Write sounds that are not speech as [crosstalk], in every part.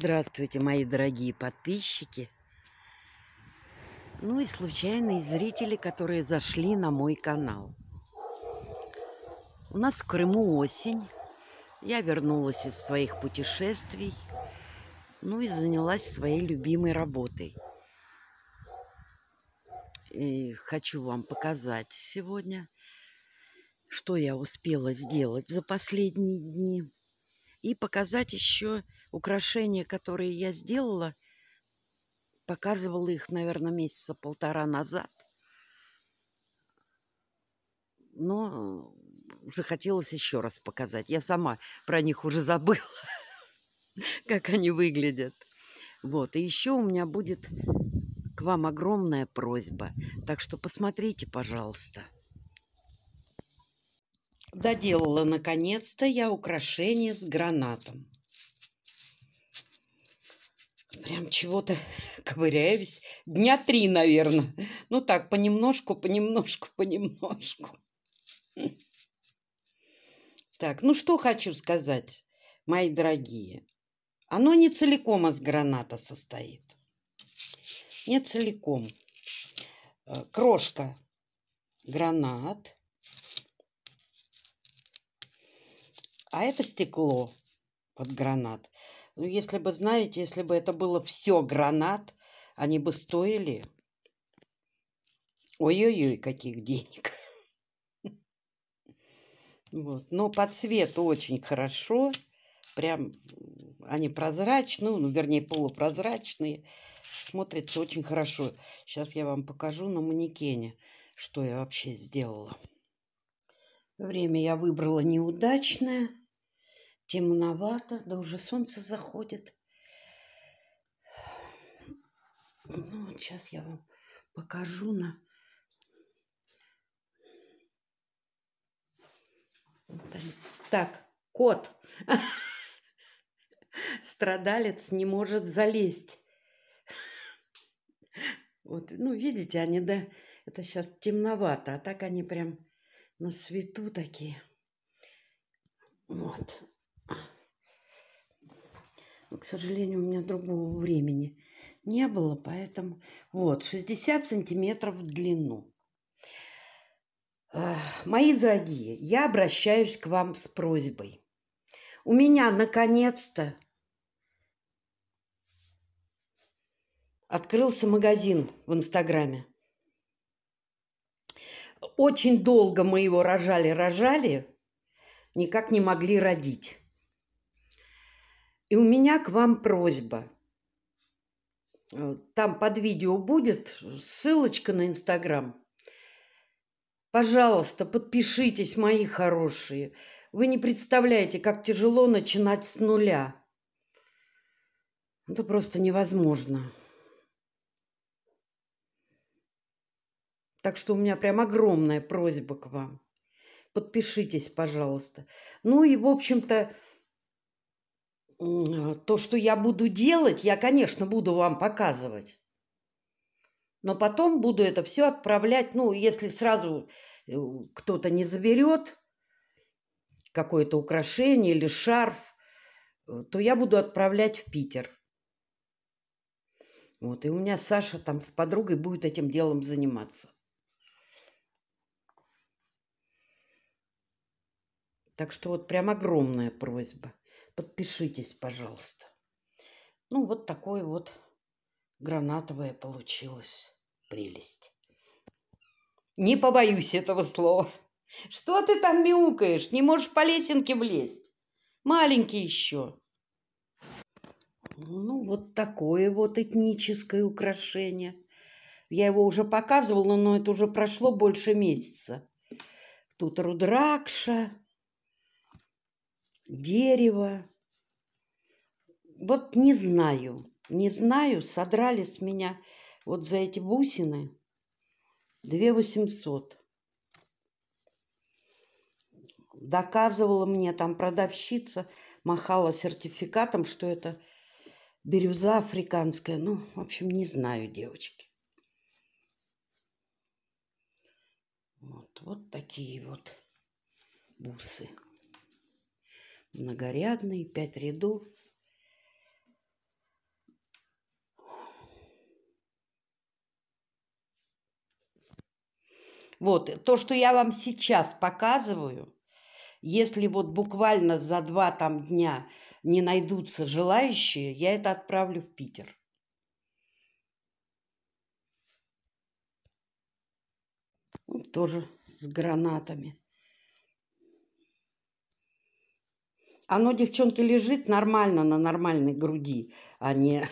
Здравствуйте, мои дорогие подписчики. Ну и случайные зрители, которые зашли на мой канал. У нас в Крыму осень. Я вернулась из своих путешествий. Ну и занялась своей любимой работой. И хочу вам показать сегодня, что я успела сделать за последние дни. И показать еще украшения, которые я сделала, показывала их, наверное, месяца полтора назад. Но захотелось еще раз показать. Я сама про них уже забыла, [laughs] как они выглядят. Вот, и еще у меня будет к вам огромная просьба. Так что посмотрите, пожалуйста. Доделала наконец-то я украшение с гранатом прям чего-то [laughs] ковыряюсь. Дня три, наверное. Ну так, понемножку, понемножку, [laughs] понемножку. Так, ну что хочу сказать, мои дорогие. Оно не целиком из граната состоит. Не целиком. Э, крошка гранат. А это стекло под гранат. Ну, если бы, знаете, если бы это было все гранат, они бы стоили... Ой-ой-ой, каких денег. Вот. Но по цвету очень хорошо. Прям они прозрачные, ну, вернее, полупрозрачные. Смотрится очень хорошо. Сейчас я вам покажу на манекене, что я вообще сделала. Время я выбрала неудачное темновато, да уже солнце заходит. Ну, вот сейчас я вам покажу на... Так, кот. [laughs] Страдалец не может залезть. Вот, ну, видите, они, да, это сейчас темновато, а так они прям на свету такие. Вот к сожалению, у меня другого времени не было, поэтому вот 60 сантиметров в длину. Мои дорогие, я обращаюсь к вам с просьбой. У меня наконец-то открылся магазин в Инстаграме. Очень долго мы его рожали-рожали, никак не могли родить. И у меня к вам просьба. Э, там под видео будет ссылочка на Инстаграм. Пожалуйста, подпишитесь, мои хорошие. Вы не представляете, как тяжело начинать с нуля. Это просто невозможно. Так что у меня прям огромная просьба к вам. Подпишитесь, пожалуйста. Ну и, в общем-то, то, что я буду делать, я, конечно, буду вам показывать. Но потом буду это все отправлять, ну, если сразу э, кто-то не заберет какое-то украшение или шарф, э, то я буду отправлять в Питер. Вот, и у меня Саша там с подругой будет этим делом заниматься. Так что вот прям огромная просьба. Подпишитесь, пожалуйста. Ну, вот такое вот гранатовая получилась прелесть. Не побоюсь этого слова. Что ты там мяукаешь? Не можешь по лесенке влезть. Маленький еще. Ну, вот такое вот этническое украшение. Я его уже показывала, но это уже прошло больше месяца. Тут Рудракша, дерево. Вот не знаю, не знаю, содрали с меня вот за эти бусины 2 800. Доказывала мне там продавщица, махала сертификатом, что это бирюза африканская. Ну, в общем, не знаю, девочки. Вот, вот такие вот бусы многорядный, пять рядов. Вот, то, что я вам сейчас показываю, если вот буквально за два там дня не найдутся желающие, я это отправлю в Питер. тоже с гранатами. Оно, девчонки, лежит нормально на нормальной груди, а не...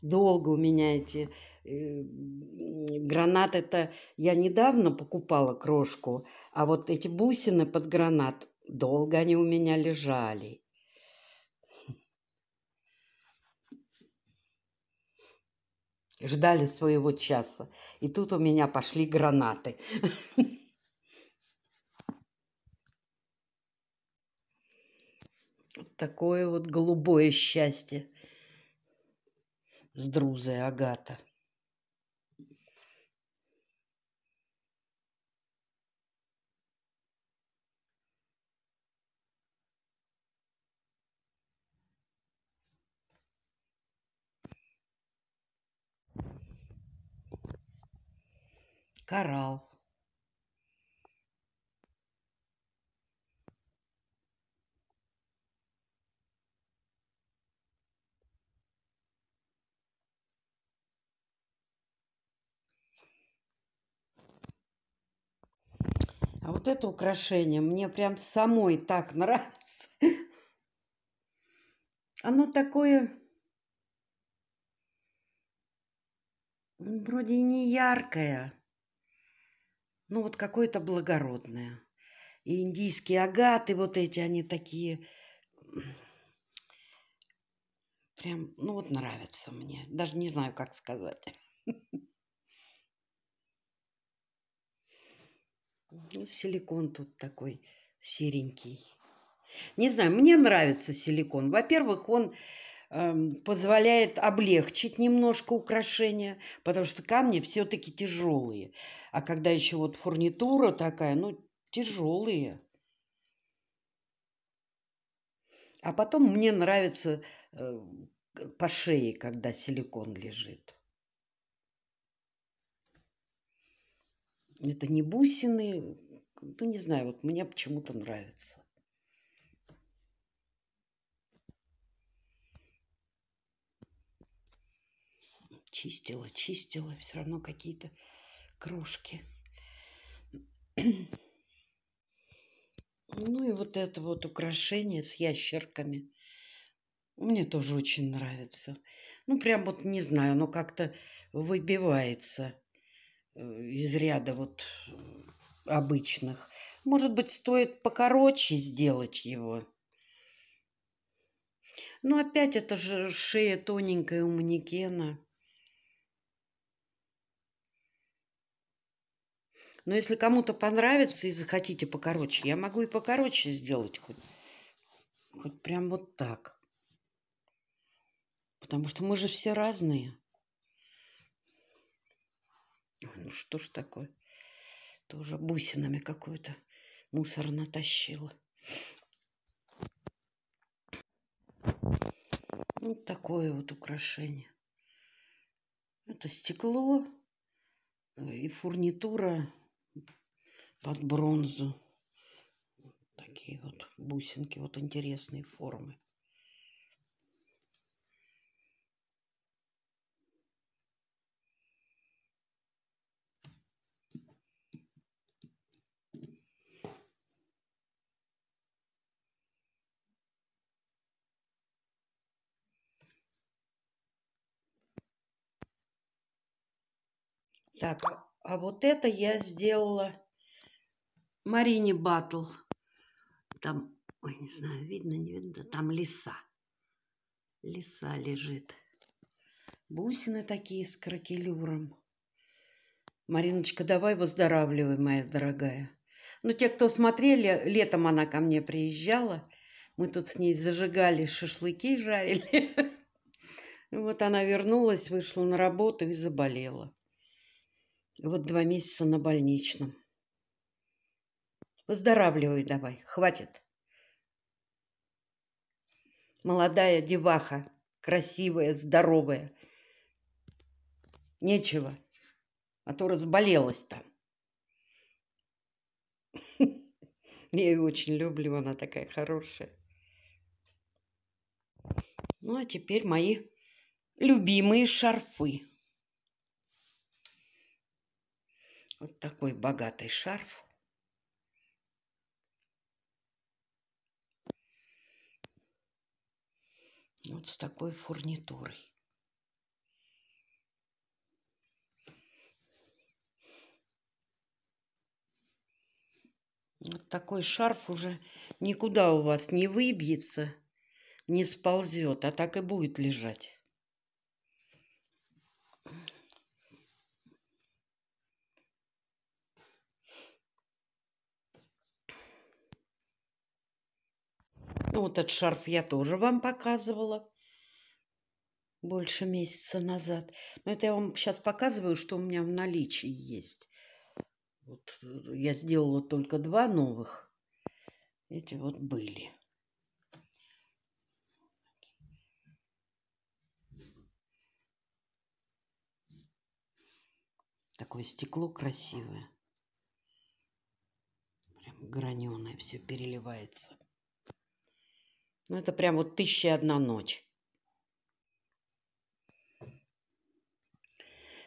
Долго у меня эти э, гранаты. это я недавно покупала крошку, а вот эти бусины под гранат, долго они у меня лежали. Ждали своего часа. И тут у меня пошли гранаты. Такое вот голубое счастье с друзой Агата. коралл А вот это украшение мне прям самой так [laughs] нравится. Оно такое... Вроде не яркое ну вот какое-то благородное. И индийские агаты вот эти, они такие, прям, ну вот нравятся мне. Даже не знаю, как сказать. Ну, силикон тут такой серенький. Не знаю, мне нравится силикон. Во-первых, он Эм, позволяет облегчить немножко украшения, потому что камни все-таки тяжелые. А когда еще вот фурнитура такая, ну, тяжелые. А потом мне нравится э, по шее, когда силикон лежит. Это не бусины, ну не знаю, вот мне почему-то нравится. чистила, чистила, все равно какие-то крошки. Ну и вот это вот украшение с ящерками. Мне тоже очень нравится. Ну, прям вот не знаю, но как-то выбивается э, из ряда вот э, обычных. Может быть, стоит покороче сделать его. Но ну, опять это же шея тоненькая у манекена. Но если кому-то понравится и захотите покороче, я могу и покороче сделать хоть, хоть прям вот так. Потому что мы же все разные. ну что ж такое? Тоже бусинами какой-то мусор натащила. Вот такое вот украшение. Это стекло и фурнитура под бронзу. Такие вот бусинки, вот интересные формы. Так, а вот это я сделала Марине Батл. Там, ой, не знаю, видно, не видно, там лиса. Лиса лежит. Бусины такие с кракелюром. Мариночка, давай выздоравливай, моя дорогая. Ну, те, кто смотрели, летом она ко мне приезжала. Мы тут с ней зажигали шашлыки, жарили. [laughs] Вот она вернулась, вышла на работу и заболела. Вот два месяца на больничном. Выздоравливай давай, хватит. Молодая деваха, красивая, здоровая. Нечего, а то разболелась там. [laughs] Я ее очень люблю, она такая хорошая. Ну, а теперь мои любимые шарфы. Вот такой богатый шарф. Вот с такой фурнитурой. Вот такой шарф уже никуда у вас не выбьется, не сползет, а так и будет лежать. Ну, вот этот шарф я тоже вам показывала больше месяца назад. Но это я вам сейчас показываю, что у меня в наличии есть. Вот э, я сделала только два новых. Эти вот были. Такое стекло красивое. Прям граненое все переливается. Ну, это прям вот тысяча и одна ночь.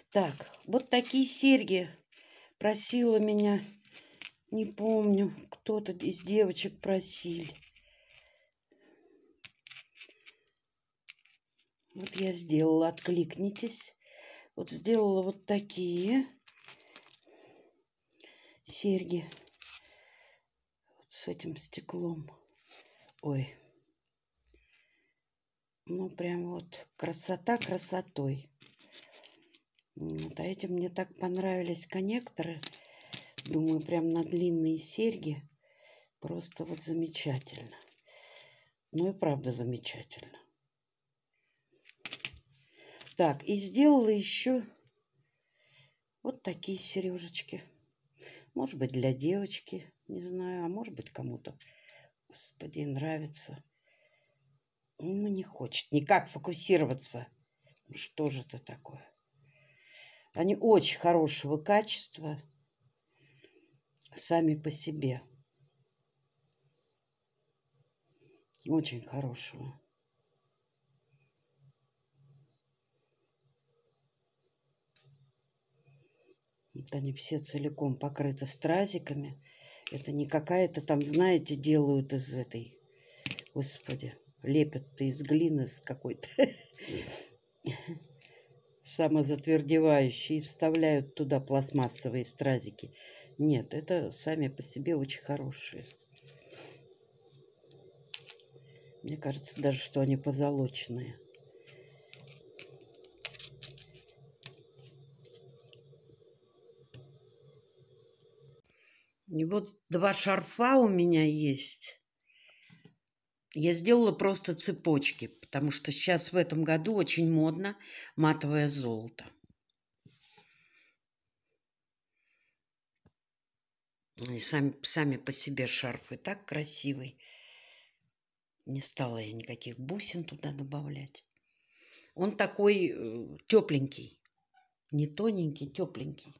Так, вот такие серьги просила меня, не помню, кто-то из девочек просили. Вот я сделала, откликнитесь. Вот сделала вот такие серьги вот с этим стеклом. Ой, ну, прям вот красота красотой. Вот, а эти мне так понравились коннекторы. Думаю, прям на длинные серьги. Просто вот замечательно. Ну и правда замечательно. Так, и сделала еще вот такие сережечки. Может быть, для девочки, не знаю, а может быть, кому-то, господи, нравится. Ну, не хочет никак фокусироваться. Ну, что же это такое? Они очень хорошего качества сами по себе. Очень хорошего. Вот они все целиком покрыты стразиками. Это не какая-то там, знаете, делают из этой. Господи лепят из глины с какой-то [laughs] самозатвердевающей и вставляют туда пластмассовые стразики. Нет, это сами по себе очень хорошие. Мне кажется даже, что они позолоченные. И вот два шарфа у меня есть. Я сделала просто цепочки, потому что сейчас в этом году очень модно матовое золото. И сами, сами по себе шарф и так красивый. Не стала я никаких бусин туда добавлять. Он такой э, тепленький. Не тоненький, тепленький.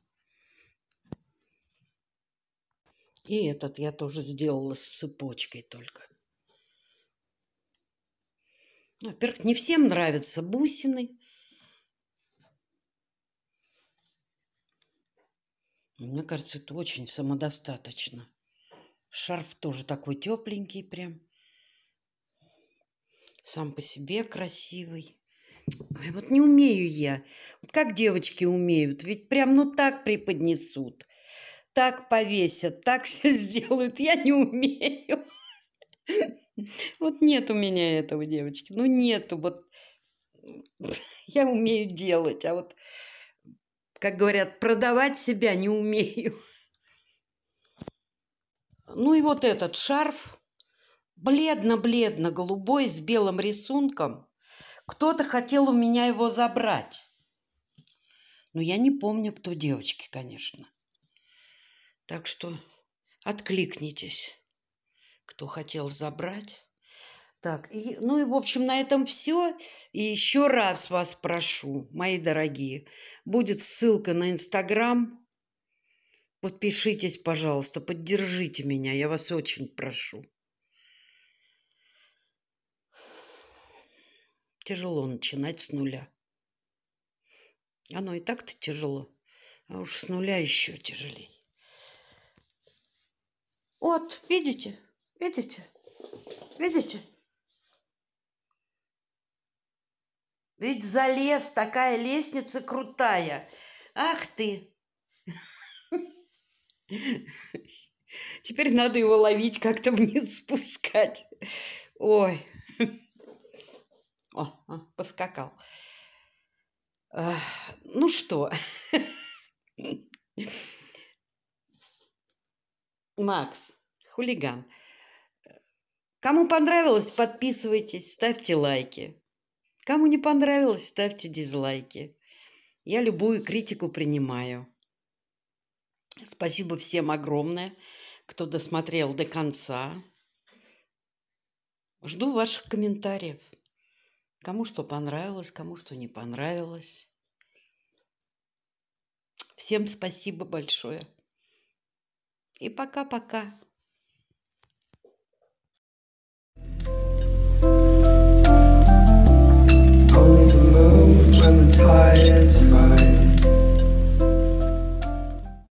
И этот я тоже сделала с цепочкой только. Ну, во-первых, не всем нравятся бусины. Мне кажется, это очень самодостаточно. Шарф тоже такой тепленький прям. Сам по себе красивый. Ой, вот не умею я. как девочки умеют. Ведь прям ну так преподнесут. Так повесят, так все сделают. Я не умею. [laughs] Вот нет у меня этого, девочки. Ну нету. Вот [laughs] я умею делать, а вот, как говорят, продавать себя не умею. [laughs] Ну и вот этот шарф, бледно-бледно-голубой, с белым рисунком. Кто-то хотел у меня его забрать. Но я не помню, кто девочки, конечно. Так что откликнитесь кто хотел забрать. Так, и, ну и, в общем, на этом все. И еще раз вас прошу, мои дорогие, будет ссылка на Инстаграм. Подпишитесь, пожалуйста, поддержите меня, я вас очень прошу. Тяжело начинать с нуля. Оно и так-то тяжело, а уж с нуля еще тяжелее. Вот, видите? Видите? Видите? Ведь залез, такая лестница крутая. Ах ты! Теперь надо его ловить, как-то вниз спускать. Ой. О, а, поскакал. ну что? Макс, хулиган. Кому понравилось, подписывайтесь, ставьте лайки. Кому не понравилось, ставьте дизлайки. Я любую критику принимаю. Спасибо всем огромное, кто досмотрел до конца. Жду ваших комментариев. Кому что понравилось, кому что не понравилось. Всем спасибо большое. И пока-пока. when the tide is